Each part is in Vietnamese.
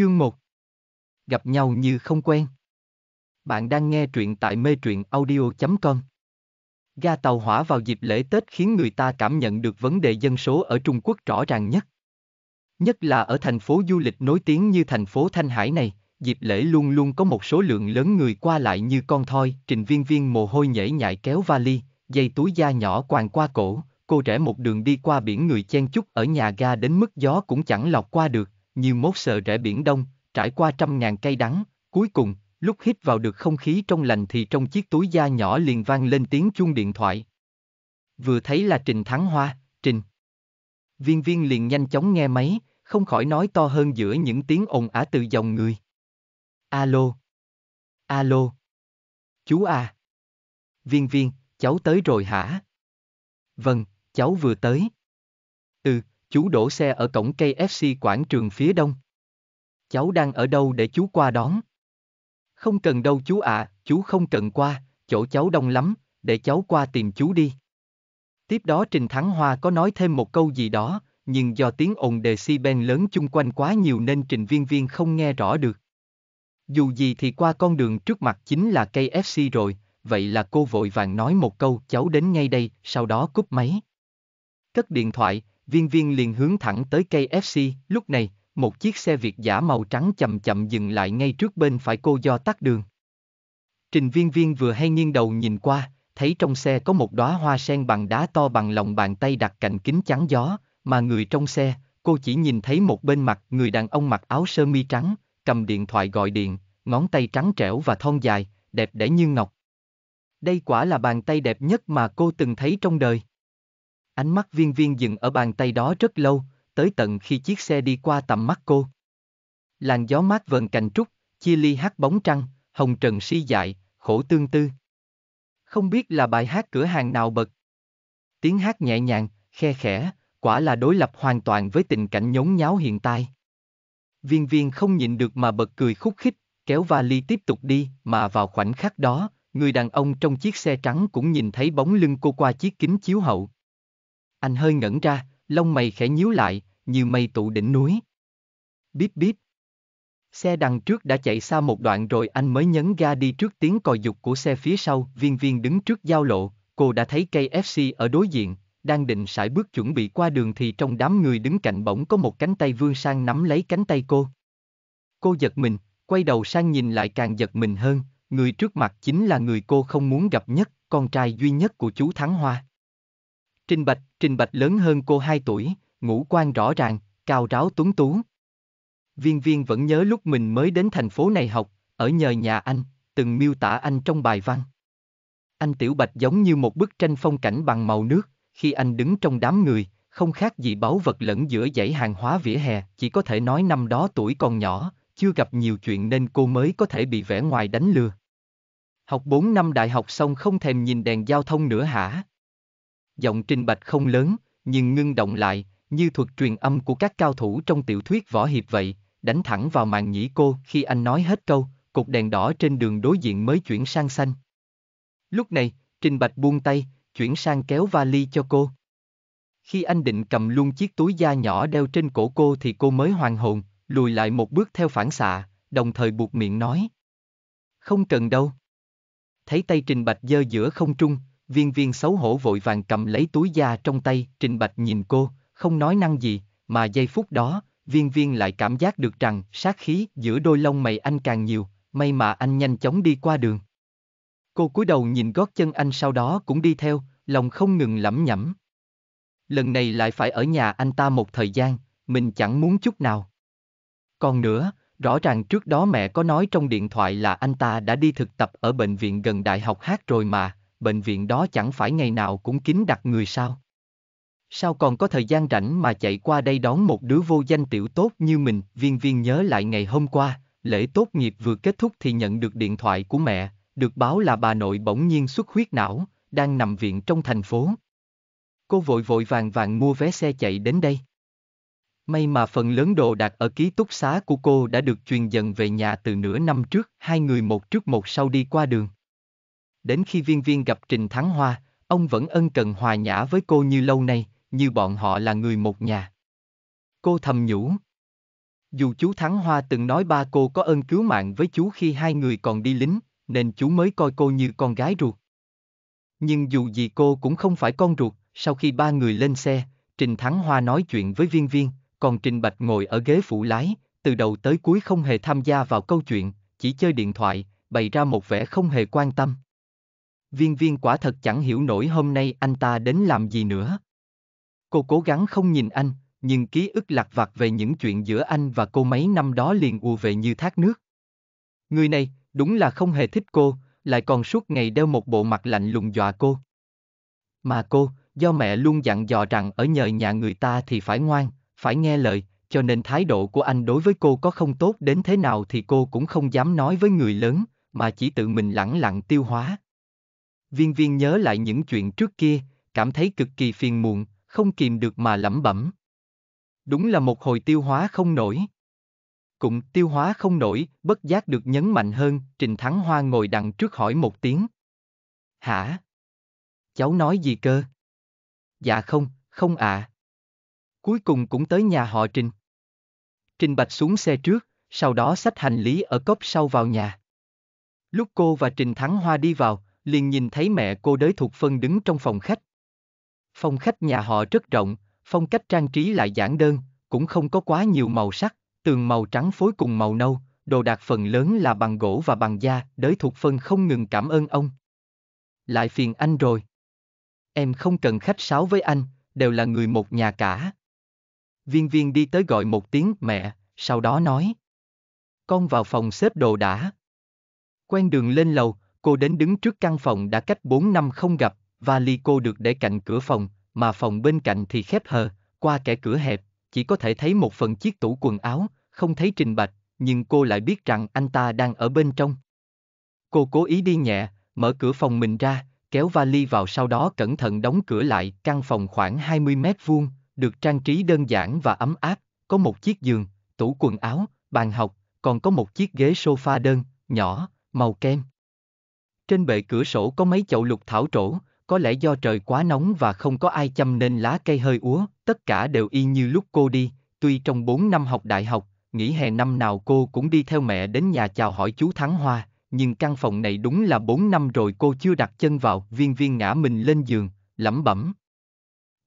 Chương 1 Gặp nhau như không quen Bạn đang nghe truyện tại mê truyện audio.com Ga tàu hỏa vào dịp lễ Tết khiến người ta cảm nhận được vấn đề dân số ở Trung Quốc rõ ràng nhất. Nhất là ở thành phố du lịch nổi tiếng như thành phố Thanh Hải này, dịp lễ luôn luôn có một số lượng lớn người qua lại như con thoi, trình viên viên mồ hôi nhảy nhại kéo vali, dây túi da nhỏ quàng qua cổ, cô rẽ một đường đi qua biển người chen chúc ở nhà ga đến mức gió cũng chẳng lọt qua được, như mốt sờ rẽ biển đông, trải qua trăm ngàn cây đắng, cuối cùng, lúc hít vào được không khí trong lành thì trong chiếc túi da nhỏ liền vang lên tiếng chuông điện thoại. Vừa thấy là Trình Thắng Hoa, Trình. Viên viên liền nhanh chóng nghe máy, không khỏi nói to hơn giữa những tiếng ồn ả từ dòng người. Alo. Alo. Chú à. Viên viên, cháu tới rồi hả? Vâng, cháu vừa tới. Ừ, chú đổ xe ở cổng KFC quảng trường phía đông. Cháu đang ở đâu để chú qua đón? Không cần đâu chú ạ, à, chú không cần qua, chỗ cháu đông lắm, để cháu qua tìm chú đi. Tiếp đó Trình Thắng Hoa có nói thêm một câu gì đó, nhưng do tiếng ồn đề si ben lớn chung quanh quá nhiều nên Trình Viên Viên không nghe rõ được. Dù gì thì qua con đường trước mặt chính là cây FC rồi, vậy là cô vội vàng nói một câu cháu đến ngay đây, sau đó cúp máy. Cất điện thoại, viên viên liền hướng thẳng tới cây FC, lúc này, một chiếc xe Việt giả màu trắng chậm chậm dừng lại ngay trước bên phải cô do tắt đường. Trình viên viên vừa hay nghiêng đầu nhìn qua, thấy trong xe có một đóa hoa sen bằng đá to bằng lòng bàn tay đặt cạnh kính chắn gió, mà người trong xe, cô chỉ nhìn thấy một bên mặt người đàn ông mặc áo sơ mi trắng, cầm điện thoại gọi điện, ngón tay trắng trẻo và thon dài, đẹp đẽ như ngọc. Đây quả là bàn tay đẹp nhất mà cô từng thấy trong đời. Ánh mắt viên viên dừng ở bàn tay đó rất lâu, tới tận khi chiếc xe đi qua tầm mắt cô. Làn gió mát vần cành trúc, chia ly hát bóng trăng, hồng trần si dại, khổ tương tư. Không biết là bài hát cửa hàng nào bật. Tiếng hát nhẹ nhàng, khe khẽ, quả là đối lập hoàn toàn với tình cảnh nhốn nháo hiện tại. Viên viên không nhịn được mà bật cười khúc khích, kéo vali tiếp tục đi, mà vào khoảnh khắc đó, người đàn ông trong chiếc xe trắng cũng nhìn thấy bóng lưng cô qua chiếc kính chiếu hậu. Anh hơi ngẩn ra, lông mày khẽ nhíu lại, như mây tụ đỉnh núi. Bíp bíp. Xe đằng trước đã chạy xa một đoạn rồi anh mới nhấn ga đi trước tiếng còi dục của xe phía sau. Viên viên đứng trước giao lộ, cô đã thấy cây FC ở đối diện, đang định sải bước chuẩn bị qua đường thì trong đám người đứng cạnh bỗng có một cánh tay vươn sang nắm lấy cánh tay cô. Cô giật mình, quay đầu sang nhìn lại càng giật mình hơn, người trước mặt chính là người cô không muốn gặp nhất, con trai duy nhất của chú Thắng Hoa. Trình Bạch, Trình Bạch lớn hơn cô 2 tuổi, ngũ quan rõ ràng, cao ráo tuấn tú. Viên viên vẫn nhớ lúc mình mới đến thành phố này học, ở nhờ nhà anh, từng miêu tả anh trong bài văn. Anh Tiểu Bạch giống như một bức tranh phong cảnh bằng màu nước, khi anh đứng trong đám người, không khác gì báu vật lẫn giữa dãy hàng hóa vỉa hè, chỉ có thể nói năm đó tuổi còn nhỏ, chưa gặp nhiều chuyện nên cô mới có thể bị vẻ ngoài đánh lừa. Học 4 năm đại học xong không thèm nhìn đèn giao thông nữa hả? giọng Trình Bạch không lớn, nhưng ngưng động lại, như thuật truyền âm của các cao thủ trong tiểu thuyết võ hiệp vậy, đánh thẳng vào màn nhĩ cô khi anh nói hết câu, cột đèn đỏ trên đường đối diện mới chuyển sang xanh. Lúc này, Trình Bạch buông tay, chuyển sang kéo vali cho cô. Khi anh định cầm luôn chiếc túi da nhỏ đeo trên cổ cô thì cô mới hoàn hồn, lùi lại một bước theo phản xạ, đồng thời buộc miệng nói. Không cần đâu. Thấy tay Trình Bạch dơ giữa không trung, Viên viên xấu hổ vội vàng cầm lấy túi da trong tay, Trình Bạch nhìn cô, không nói năng gì, mà giây phút đó, viên viên lại cảm giác được rằng sát khí giữa đôi lông mày anh càng nhiều, may mà anh nhanh chóng đi qua đường. Cô cúi đầu nhìn gót chân anh sau đó cũng đi theo, lòng không ngừng lẩm nhẩm. Lần này lại phải ở nhà anh ta một thời gian, mình chẳng muốn chút nào. Còn nữa, rõ ràng trước đó mẹ có nói trong điện thoại là anh ta đã đi thực tập ở bệnh viện gần đại học hát rồi mà, bệnh viện đó chẳng phải ngày nào cũng kín đặt người sao? Sao còn có thời gian rảnh mà chạy qua đây đón một đứa vô danh tiểu tốt như mình? Viên viên nhớ lại ngày hôm qua, lễ tốt nghiệp vừa kết thúc thì nhận được điện thoại của mẹ, được báo là bà nội bỗng nhiên xuất huyết não, đang nằm viện trong thành phố. Cô vội vội vàng vàng mua vé xe chạy đến đây. May mà phần lớn đồ đạc ở ký túc xá của cô đã được truyền dần về nhà từ nửa năm trước, hai người một trước một sau đi qua đường. Đến khi viên viên gặp Trình Thắng Hoa, ông vẫn ân cần hòa nhã với cô như lâu nay, như bọn họ là người một nhà. Cô thầm nhủ. Dù chú Thắng Hoa từng nói ba cô có ơn cứu mạng với chú khi hai người còn đi lính, nên chú mới coi cô như con gái ruột. Nhưng dù gì cô cũng không phải con ruột, sau khi ba người lên xe, Trình Thắng Hoa nói chuyện với viên viên, còn Trình Bạch ngồi ở ghế phụ lái, từ đầu tới cuối không hề tham gia vào câu chuyện, chỉ chơi điện thoại, bày ra một vẻ không hề quan tâm viên viên quả thật chẳng hiểu nổi hôm nay anh ta đến làm gì nữa. Cô cố gắng không nhìn anh, nhưng ký ức lạc vặt về những chuyện giữa anh và cô mấy năm đó liền ùa về như thác nước. Người này, đúng là không hề thích cô, lại còn suốt ngày đeo một bộ mặt lạnh lùng dọa cô. Mà cô, do mẹ luôn dặn dò rằng ở nhờ nhà người ta thì phải ngoan, phải nghe lời, cho nên thái độ của anh đối với cô có không tốt đến thế nào thì cô cũng không dám nói với người lớn, mà chỉ tự mình lẳng lặng tiêu hóa. Viên viên nhớ lại những chuyện trước kia, cảm thấy cực kỳ phiền muộn, không kìm được mà lẩm bẩm. Đúng là một hồi tiêu hóa không nổi. cũng tiêu hóa không nổi, bất giác được nhấn mạnh hơn, Trình Thắng Hoa ngồi đằng trước hỏi một tiếng. Hả? Cháu nói gì cơ? Dạ không, không ạ. À. Cuối cùng cũng tới nhà họ Trình. Trình Bạch xuống xe trước, sau đó xách hành lý ở cốc sau vào nhà. Lúc cô và Trình Thắng Hoa đi vào, liền nhìn thấy mẹ cô đới thuộc phân đứng trong phòng khách. Phòng khách nhà họ rất rộng, phong cách trang trí lại giản đơn, cũng không có quá nhiều màu sắc, tường màu trắng phối cùng màu nâu, đồ đạc phần lớn là bằng gỗ và bằng da, đới thuộc phân không ngừng cảm ơn ông. Lại phiền anh rồi. Em không cần khách sáo với anh, đều là người một nhà cả. Viên viên đi tới gọi một tiếng mẹ, sau đó nói. Con vào phòng xếp đồ đã. Quen đường lên lầu, Cô đến đứng trước căn phòng đã cách 4 năm không gặp, vali cô được để cạnh cửa phòng, mà phòng bên cạnh thì khép hờ, qua kẻ cửa hẹp, chỉ có thể thấy một phần chiếc tủ quần áo, không thấy Trình Bạch, nhưng cô lại biết rằng anh ta đang ở bên trong. Cô cố ý đi nhẹ, mở cửa phòng mình ra, kéo vali vào sau đó cẩn thận đóng cửa lại căn phòng khoảng 20 mét vuông, được trang trí đơn giản và ấm áp, có một chiếc giường, tủ quần áo, bàn học, còn có một chiếc ghế sofa đơn, nhỏ, màu kem. Trên bệ cửa sổ có mấy chậu lục thảo trổ, có lẽ do trời quá nóng và không có ai chăm nên lá cây hơi úa, tất cả đều y như lúc cô đi, tuy trong 4 năm học đại học, nghỉ hè năm nào cô cũng đi theo mẹ đến nhà chào hỏi chú Thắng Hoa, nhưng căn phòng này đúng là 4 năm rồi cô chưa đặt chân vào, viên viên ngã mình lên giường, lẩm bẩm.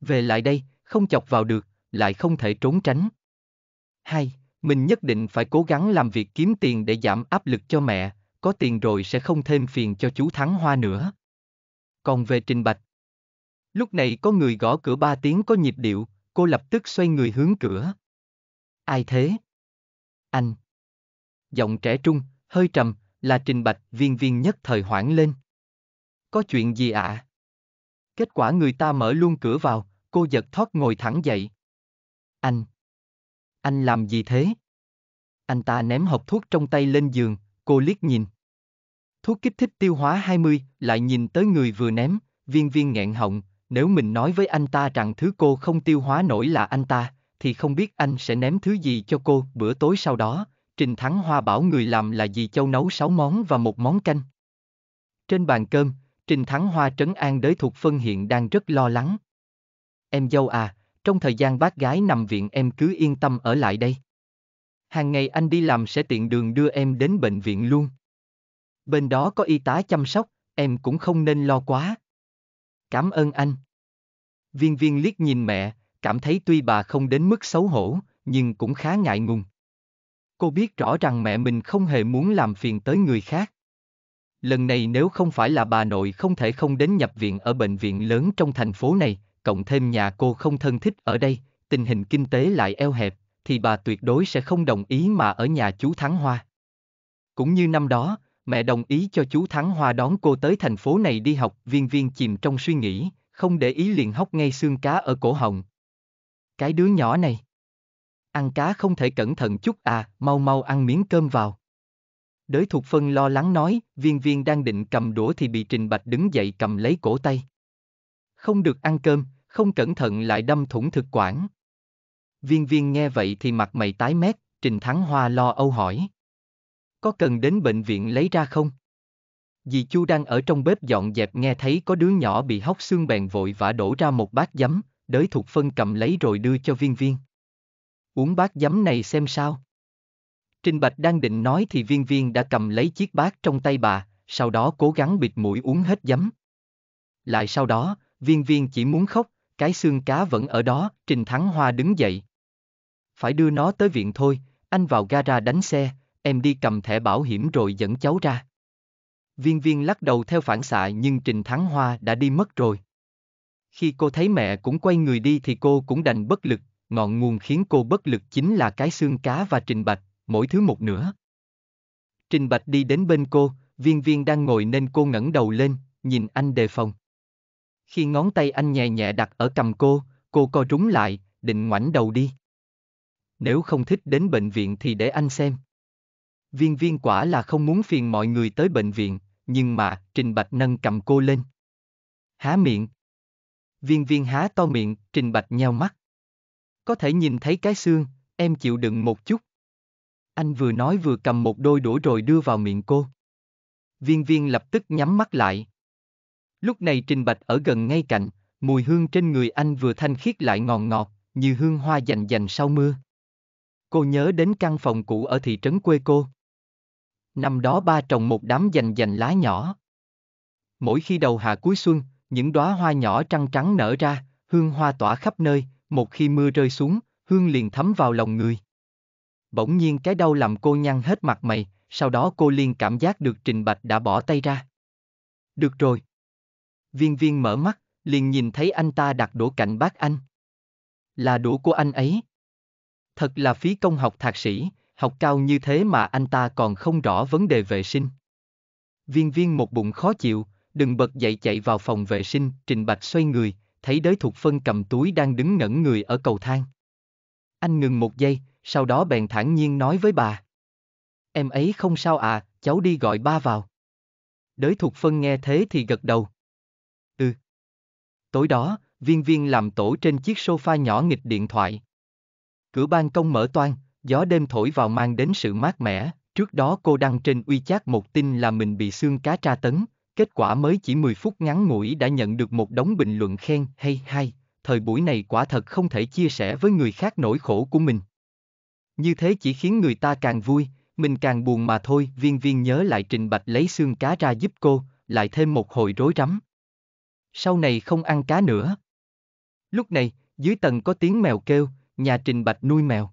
Về lại đây, không chọc vào được, lại không thể trốn tránh. Hai, mình nhất định phải cố gắng làm việc kiếm tiền để giảm áp lực cho mẹ, có tiền rồi sẽ không thêm phiền cho chú Thắng Hoa nữa. Còn về Trình Bạch. Lúc này có người gõ cửa ba tiếng có nhịp điệu, cô lập tức xoay người hướng cửa. Ai thế? Anh. Giọng trẻ trung, hơi trầm, là Trình Bạch viên viên nhất thời hoảng lên. Có chuyện gì ạ? À? Kết quả người ta mở luôn cửa vào, cô giật thoát ngồi thẳng dậy. Anh. Anh làm gì thế? Anh ta ném hộp thuốc trong tay lên giường, cô liếc nhìn thuốc kích thích tiêu hóa 20, lại nhìn tới người vừa ném, viên viên nghẹn họng, nếu mình nói với anh ta rằng thứ cô không tiêu hóa nổi là anh ta, thì không biết anh sẽ ném thứ gì cho cô bữa tối sau đó, Trình Thắng Hoa bảo người làm là gì Châu nấu 6 món và một món canh. Trên bàn cơm, Trình Thắng Hoa trấn an đới thuộc phân hiện đang rất lo lắng. Em dâu à, trong thời gian bác gái nằm viện em cứ yên tâm ở lại đây. Hàng ngày anh đi làm sẽ tiện đường đưa em đến bệnh viện luôn bên đó có y tá chăm sóc, em cũng không nên lo quá. Cảm ơn anh. Viên viên liếc nhìn mẹ, cảm thấy tuy bà không đến mức xấu hổ, nhưng cũng khá ngại ngùng. Cô biết rõ rằng mẹ mình không hề muốn làm phiền tới người khác. Lần này nếu không phải là bà nội không thể không đến nhập viện ở bệnh viện lớn trong thành phố này, cộng thêm nhà cô không thân thích ở đây, tình hình kinh tế lại eo hẹp, thì bà tuyệt đối sẽ không đồng ý mà ở nhà chú Thắng Hoa. Cũng như năm đó, mẹ đồng ý cho chú Thắng Hoa đón cô tới thành phố này đi học. Viên viên chìm trong suy nghĩ, không để ý liền hóc ngay xương cá ở cổ họng. Cái đứa nhỏ này. Ăn cá không thể cẩn thận chút à, mau mau ăn miếng cơm vào. Đới thuộc phân lo lắng nói, viên viên đang định cầm đũa thì bị Trình Bạch đứng dậy cầm lấy cổ tay. Không được ăn cơm, không cẩn thận lại đâm thủng thực quản. Viên viên nghe vậy thì mặt mày tái mét, Trình Thắng Hoa lo âu hỏi có cần đến bệnh viện lấy ra không? Dì Chu đang ở trong bếp dọn dẹp nghe thấy có đứa nhỏ bị hóc xương bèn vội vã đổ ra một bát giấm, đới thuộc phân cầm lấy rồi đưa cho viên viên. Uống bát giấm này xem sao. Trình Bạch đang định nói thì viên viên đã cầm lấy chiếc bát trong tay bà, sau đó cố gắng bịt mũi uống hết giấm. Lại sau đó, viên viên chỉ muốn khóc, cái xương cá vẫn ở đó, Trình Thắng Hoa đứng dậy. Phải đưa nó tới viện thôi, anh vào gara đánh xe, em đi cầm thẻ bảo hiểm rồi dẫn cháu ra. Viên viên lắc đầu theo phản xạ nhưng Trình Thắng Hoa đã đi mất rồi. Khi cô thấy mẹ cũng quay người đi thì cô cũng đành bất lực, ngọn nguồn khiến cô bất lực chính là cái xương cá và Trình Bạch, mỗi thứ một nửa. Trình Bạch đi đến bên cô, viên viên đang ngồi nên cô ngẩng đầu lên, nhìn anh đề phòng. Khi ngón tay anh nhẹ nhẹ đặt ở cầm cô, cô co rúng lại, định ngoảnh đầu đi. Nếu không thích đến bệnh viện thì để anh xem viên viên quả là không muốn phiền mọi người tới bệnh viện, nhưng mà, Trình Bạch nâng cầm cô lên. Há miệng. Viên viên há to miệng, Trình Bạch nheo mắt. Có thể nhìn thấy cái xương, em chịu đựng một chút. Anh vừa nói vừa cầm một đôi đũa rồi đưa vào miệng cô. Viên viên lập tức nhắm mắt lại. Lúc này Trình Bạch ở gần ngay cạnh, mùi hương trên người anh vừa thanh khiết lại ngòn ngọt, như hương hoa dành dành sau mưa. Cô nhớ đến căn phòng cũ ở thị trấn quê cô. Năm đó ba trồng một đám dành dành lá nhỏ. Mỗi khi đầu hạ cuối xuân, những đóa hoa nhỏ trăng trắng nở ra, hương hoa tỏa khắp nơi, một khi mưa rơi xuống, hương liền thấm vào lòng người. Bỗng nhiên cái đau làm cô nhăn hết mặt mày, sau đó cô liền cảm giác được Trình Bạch đã bỏ tay ra. Được rồi. Viên viên mở mắt, liền nhìn thấy anh ta đặt đũa cạnh bác anh. Là đũa của anh ấy. Thật là phí công học thạc sĩ, học cao như thế mà anh ta còn không rõ vấn đề vệ sinh. Viên viên một bụng khó chịu, đừng bật dậy chạy vào phòng vệ sinh, Trình Bạch xoay người, thấy đới thuộc phân cầm túi đang đứng ngẩn người ở cầu thang. Anh ngừng một giây, sau đó bèn thản nhiên nói với bà. Em ấy không sao à, cháu đi gọi ba vào. Đới thuộc phân nghe thế thì gật đầu. Ừ. Tối đó, viên viên làm tổ trên chiếc sofa nhỏ nghịch điện thoại. Cửa ban công mở toang, Gió đêm thổi vào mang đến sự mát mẻ, trước đó cô đăng trên uy chat một tin là mình bị xương cá tra tấn, kết quả mới chỉ 10 phút ngắn ngủi đã nhận được một đống bình luận khen hay hay, thời buổi này quả thật không thể chia sẻ với người khác nỗi khổ của mình. Như thế chỉ khiến người ta càng vui, mình càng buồn mà thôi, viên viên nhớ lại Trình Bạch lấy xương cá ra giúp cô, lại thêm một hồi rối rắm. Sau này không ăn cá nữa. Lúc này, dưới tầng có tiếng mèo kêu, nhà Trình Bạch nuôi mèo.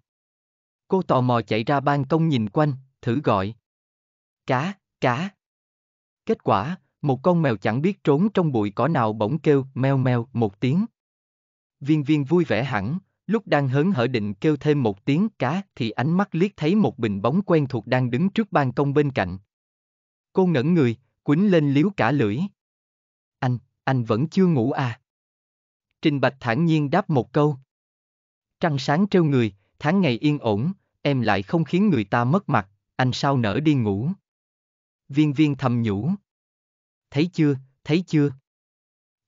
Cô tò mò chạy ra ban công nhìn quanh, thử gọi. Cá, cá. Kết quả, một con mèo chẳng biết trốn trong bụi cỏ nào bỗng kêu meo meo một tiếng. Viên viên vui vẻ hẳn, lúc đang hớn hở định kêu thêm một tiếng cá thì ánh mắt liếc thấy một bình bóng quen thuộc đang đứng trước ban công bên cạnh. Cô ngẩn người, quýnh lên liếu cả lưỡi. Anh, anh vẫn chưa ngủ à? Trình Bạch thản nhiên đáp một câu. Trăng sáng treo người, tháng ngày yên ổn, em lại không khiến người ta mất mặt, anh sao nỡ đi ngủ. Viên viên thầm nhủ. Thấy chưa, thấy chưa?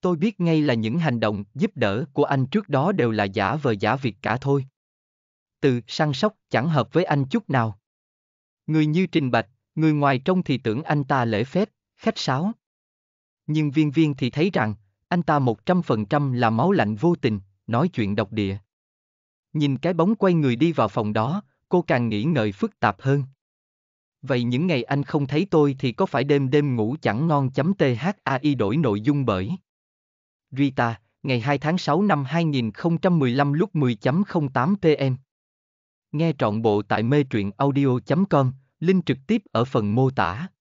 Tôi biết ngay là những hành động giúp đỡ của anh trước đó đều là giả vờ giả việc cả thôi. Từ săn sóc chẳng hợp với anh chút nào. Người như Trình Bạch, người ngoài trông thì tưởng anh ta lễ phép, khách sáo. Nhưng viên viên thì thấy rằng, anh ta 100% là máu lạnh vô tình, nói chuyện độc địa. Nhìn cái bóng quay người đi vào phòng đó, cô càng nghĩ ngợi phức tạp hơn. Vậy những ngày anh không thấy tôi thì có phải đêm đêm ngủ chẳng ngon chấm THAI đổi nội dung bởi Rita, ngày 2 tháng 6 năm 2015 lúc 10.08 PM. Nghe trọn bộ tại mê truyện audio.com, link trực tiếp ở phần mô tả.